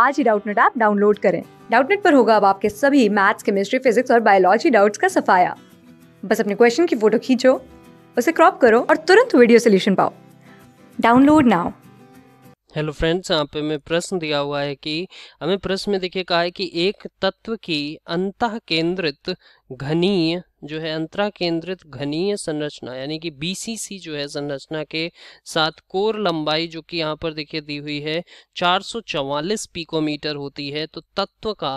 आज ही Doubtnut app download करें डाउटनेट पर होगा अब आपके सभी मैथ्स केमिस्ट्री फिजिक्स और बायोलॉजी डाउट्स का सफाया बस अपने क्वेश्चन की फोटो खींचो उसे क्रॉप करो और तुरंत वीडियो सोल्यूशन पाओ डाउनलोड नाउ हेलो फ्रेंड्स यहाँ पे मैं प्रश्न दिया हुआ है कि हमें प्रश्न में देखिए कहा है कि एक तत्व की अंत केंद्रित घनीय जो है अंतरा केंद्रित घनीय संरचना यानी कि बीसीसी जो है संरचना के साथ कोर लंबाई जो कि यहाँ पर देखिए दी हुई है 444 पिकोमीटर होती है तो तत्व का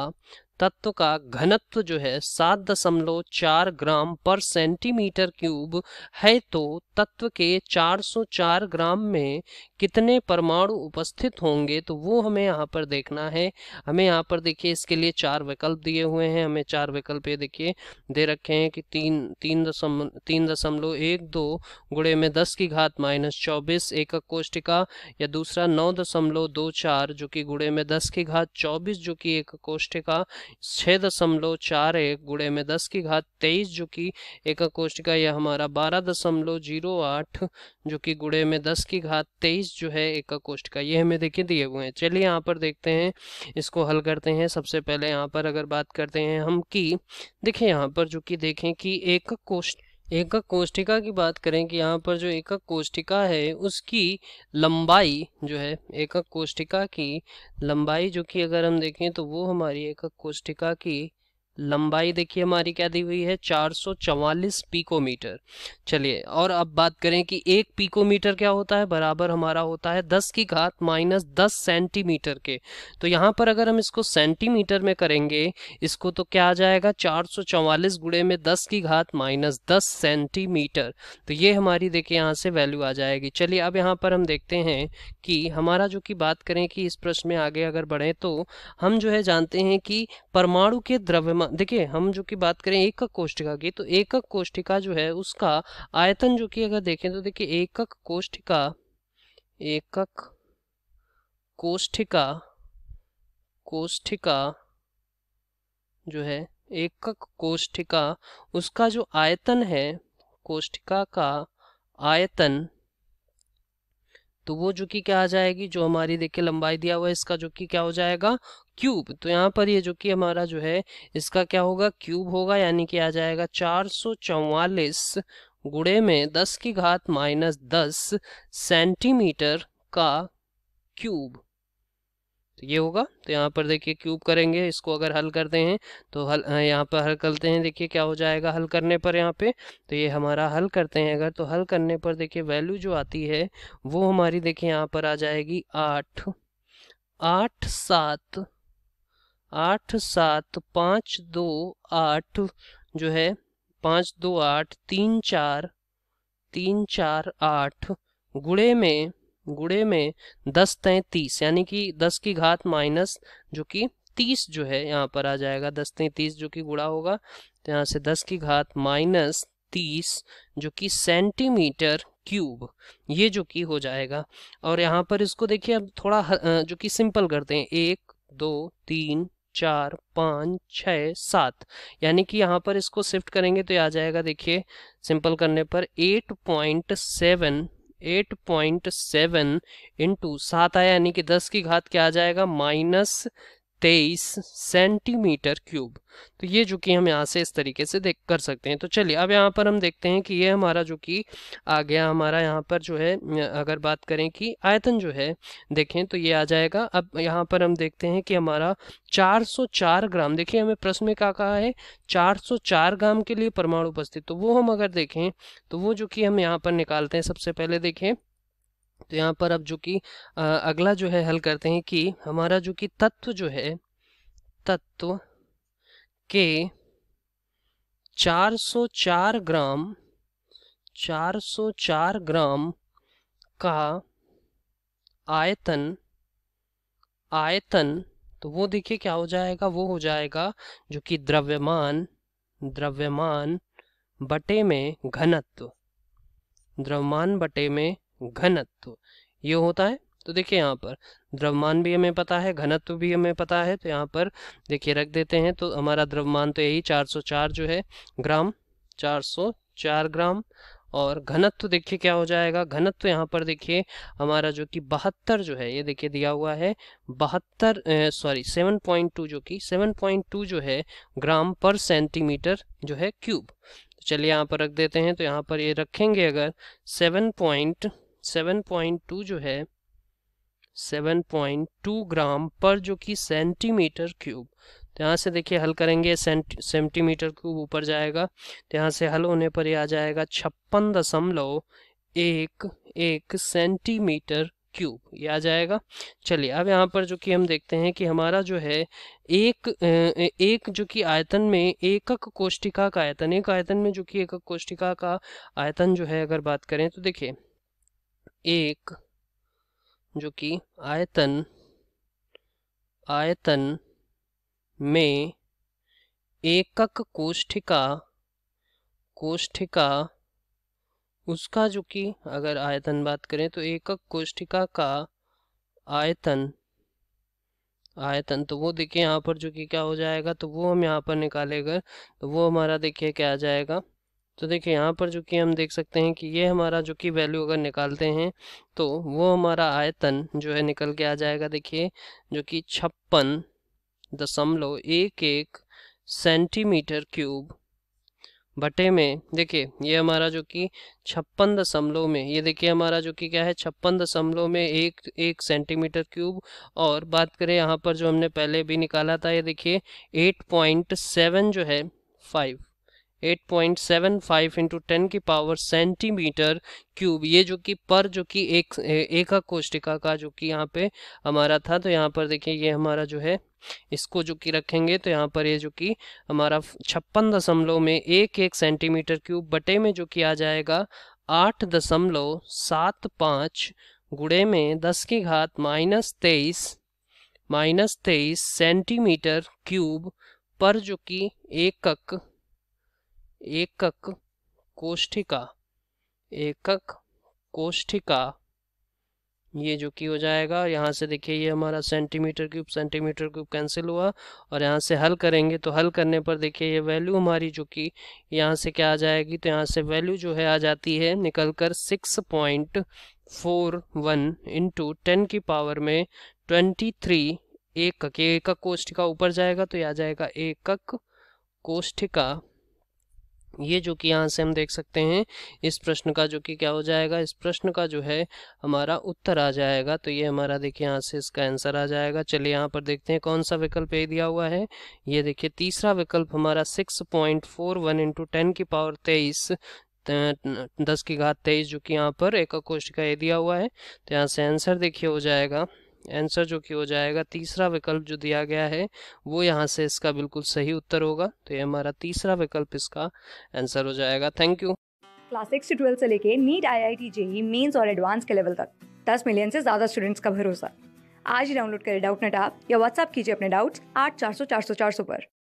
तत्व का घनत्व जो है सात दशमलव चार ग्राम पर सेंटीमीटर क्यूब है तो तत्व के 404 ग्राम में कितने परमाणु उपस्थित होंगे तो वो हमें यहाँ पर देखना है हमें यहाँ पर देखिए इसके लिए चार विकल्प दिए हुए हैं हमें चार विकल्प ये देखिए दे रखे हैं कि तीन तीन दशम तीन दशमलव एक दो गुड़े में दस की घात माइनस चौबीस एकक कोष्टिका या दूसरा नौ दशमलव दो चार जो कि गुड़े में दस की घात चौबीस जो कि एक कोष्टिका छः दशमलव चार एक गुड़े में दस की घात तेईस जो कि एकक कोष्टिका यह हमारा बारह दशमलव जीरो आठ जो कि गुड़े में दस की घात तेईस जो है एकक कोष्टिका ये हमें देखिए दिए हुए हैं चलिए यहाँ पर देखते हैं इसको हल करते हैं सबसे पहले यहाँ पर अगर बात करते हैं हम कि देखें यहाँ पर जो कि देखें कि एक कोष्ट एकक कोष्ठिका की बात करें कि यहाँ पर जो एकक कोष्ठिका है उसकी लंबाई जो है एकक कोष्ठिका की लंबाई जो कि अगर हम देखें तो वो हमारी एकक कोष्ठिका की लंबाई देखिए हमारी क्या दी हुई है 444 पीकोमीटर चलिए और अब बात करें कि एक पीकोमीटर क्या होता है बराबर हमारा होता है 10 की घात माइनस दस सेंटीमीटर के तो यहाँ पर अगर हम इसको सेंटीमीटर में करेंगे इसको तो क्या आ जाएगा 444 गुड़े में 10 की घात माइनस दस सेंटीमीटर तो ये हमारी देखिए यहाँ से वैल्यू आ जाएगी चलिए अब यहाँ पर हम देखते हैं कि हमारा जो कि बात करें कि इस प्रश्न में आगे अगर बढ़ें तो हम जो है जानते हैं कि परमाणु के द्रव्यमान देखिए हम जो कि बात करें एकक कोष्ठिका की तो एकक कोष्ठिका जो है उसका आयतन जो कि अगर देखें तो देखिए एकक कोष्ठिका एकक कोष्ठिका कोष्ठिका जो है एकक कोष्ठिका उसका जो आयतन है कोष्ठिका का आयतन तो वो जो कि क्या आ जाएगी जो हमारी देखिए लंबाई दिया हुआ है इसका जो कि क्या हो जाएगा क्यूब तो यहाँ पर ये जो कि हमारा जो है इसका क्या होगा क्यूब होगा यानी कि आ जाएगा चार सौ चौवालीस गुड़े में दस की घात माइनस दस सेंटीमीटर का क्यूब तो ये होगा तो यहाँ पर देखिए क्यूब करेंगे इसको अगर हल करते हैं तो हल यहाँ पर हल करते हैं देखिए क्या हो जाएगा हल करने पर यहाँ पे तो ये हमारा हल करते हैं अगर तो हल करने पर देखिए वैल्यू जो आती है वो हमारी देखिए यहाँ पर आ जाएगी आठ आठ सात आठ सात पाँच दो आठ जो है पाँच दो आठ तीन चार तीन चार आठ गुड़े में गुड़े में दस तैंतीस यानी कि दस की घात माइनस जो कि तीस जो है यहाँ पर आ जाएगा दस तीस जो कि गुड़ा होगा तो यहाँ से दस की घात माइनस तीस जो कि सेंटीमीटर क्यूब ये जो कि हो जाएगा और यहाँ पर इसको देखिए अब थोड़ा जो कि सिंपल करते हैं एक दो तीन चार पाँच छ सात यानी कि यहाँ पर इसको शिफ्ट करेंगे तो ये आ जाएगा देखिए सिंपल करने पर eight point seven eight point seven into सात आया यानी कि दस की घात क्या आ जाएगा माइनस तेईस सेंटीमीटर क्यूब तो ये जो कि हम यहाँ से इस तरीके से देख कर सकते हैं तो चलिए अब यहाँ पर हम देखते हैं कि ये हमारा जो कि आ गया हमारा यहाँ पर जो है अगर बात करें कि आयतन जो है देखें तो ये आ जाएगा अब यहाँ पर हम देखते हैं कि हमारा 404 ग्राम देखिए हमें प्रश्न में क्या कहा है 404 ग्राम के लिए परमाणु उपस्थित तो वो हम अगर देखें तो वो जो कि हम यहाँ पर निकालते हैं सबसे पहले देखें तो यहाँ पर अब जो कि अगला जो है हल करते हैं कि हमारा जो कि तत्व जो है तत्व के 404 ग्राम 404 ग्राम का आयतन आयतन तो वो देखिए क्या हो जाएगा वो हो जाएगा जो कि द्रव्यमान द्रव्यमान बटे में घनत्व द्रव्यमान बटे में घनत्व ये होता है तो देखिए यहाँ पर द्रव्यमान भी हमें पता है घनत्व भी हमें पता है तो यहाँ पर देखिए रख देते हैं तो हमारा द्रव्यमान तो यही 404 जो है ग्राम 404 ग्राम और घनत्व देखिए क्या हो जाएगा घनत्व यहाँ पर देखिए हमारा जो कि बहत्तर जो है ये देखिए दिया हुआ है बहत्तर सॉरी 7.2 जो कि 7.2 जो है ग्राम पर सेंटीमीटर जो है क्यूब तो चलिए यहाँ पर रख देते हैं तो यहाँ पर ये रखेंगे अगर सेवन पॉइंट 7.2 जो है 7.2 ग्राम पर जो कि सेंटीमीटर क्यूब तो यहाँ से देखिए हल करेंगे सेंटीमीटर क्यूब ऊपर जाएगा तो यहाँ से हल होने पर ये आ जाएगा छप्पन दशमलव एक एक सेंटीमीटर क्यूब ये आ जाएगा चलिए अब यहाँ पर जो कि हम देखते हैं कि हमारा जो है एक एक जो कि आयतन में एकक कोष्टिका का आयतन एक आयतन में जो कि एकक कोष्टिका का आयतन जो है अगर बात करें तो देखिए एक जो कि आयतन आयतन में एकक कोष्ठिका कोष्ठिका उसका जो कि अगर आयतन बात करें तो एकक कोष्ठिका का आयतन आयतन तो वो देखिए यहाँ पर जो कि क्या हो जाएगा तो वो हम यहाँ पर निकालेगा तो वो हमारा देखिए क्या आ जाएगा तो देखिए यहाँ पर जो कि हम देख सकते हैं कि ये हमारा जो कि वैल्यू अगर निकालते हैं तो वो हमारा आयतन जो है निकल के आ जाएगा देखिए जो कि छप्पन दशमलव एक एक सेंटीमीटर क्यूब बटे में देखिए ये हमारा जो कि छप्पन दशमलव में ये देखिए हमारा जो कि क्या है छप्पन दशमलव में एक एक सेंटीमीटर क्यूब और बात करें यहाँ पर जो हमने पहले भी निकाला था ये देखिए एट पॉइंट सेवन जो है five eight point seven five into ten की पावर सेंटीमीटर क्यूब ये जो कि पर जो कि एक एका कोष्टिका का जो कि यहाँ पे हमारा था तो यहाँ पर देखिए ये हमारा जो है इसको जो कि रखेंगे तो यहाँ पर ये जो कि हमारा छप्पन दशमलव में एक एक सेंटीमीटर क्यूब बटे में जो कि आ जाएगा आठ दशमलव सात पाँच गुड़े में दस की घात माइनस तेईस माइनस तेईस सेंटीमीटर क्यूब पर जो कि एकक एकक कोष्ठिका एकक कोष्ठिका ये जो कि हो जाएगा यहाँ से देखिए ये हमारा centimetre cube centimetre cube cancel हुआ और यहाँ से हल करेंगे तो हल करने पर देखिए ये वैल्यू हमारी जो कि यहाँ से क्या आ जाएगी तो यहाँ से वैल्यू जो है आ जाती है निकल कर six point four one into ten की पावर में ट्वेंटी थ्री एकक एकक कोष्ठिका ऊपर जाएगा तो ये आ जाएगा एकक कोष्ठिका ये जो कि यहाँ से हम देख सकते हैं इस प्रश्न का जो कि क्या हो जाएगा इस प्रश्न का जो है हमारा उत्तर आ जाएगा तो ये हमारा देखिए यहाँ से इसका आंसर आ जाएगा चलिए यहाँ पर देखते हैं कौन सा विकल्प ये दिया हुआ है ये देखिए तीसरा विकल्प हमारा six point four one into ten की पावर तेईस दस की घात तेईस जो कि यहाँ पर एक कोष्ट का ये दिया हुआ है तो यहाँ से आंसर देखिए हो जाएगा आंसर जो कि हो जाएगा तीसरा विकल्प जो दिया गया है वो यहाँ से इसका बिल्कुल सही उत्तर होगा तो ये हमारा तीसरा विकल्प इसका आंसर हो जाएगा थैंक यू क्लास सिक्स से ट्वेल्थ से लेके NEET I I T JEE mains और एडवांस के लेवल तक दस मिलियन से ज़्यादा स्टूडेंट्स का भरोसा आज ही डाउनलोड करें डाउट नेट आप या व्हाट्सअप कीजिए अपने डाउट्स आठ चार सौ चार सौ चार सौ पर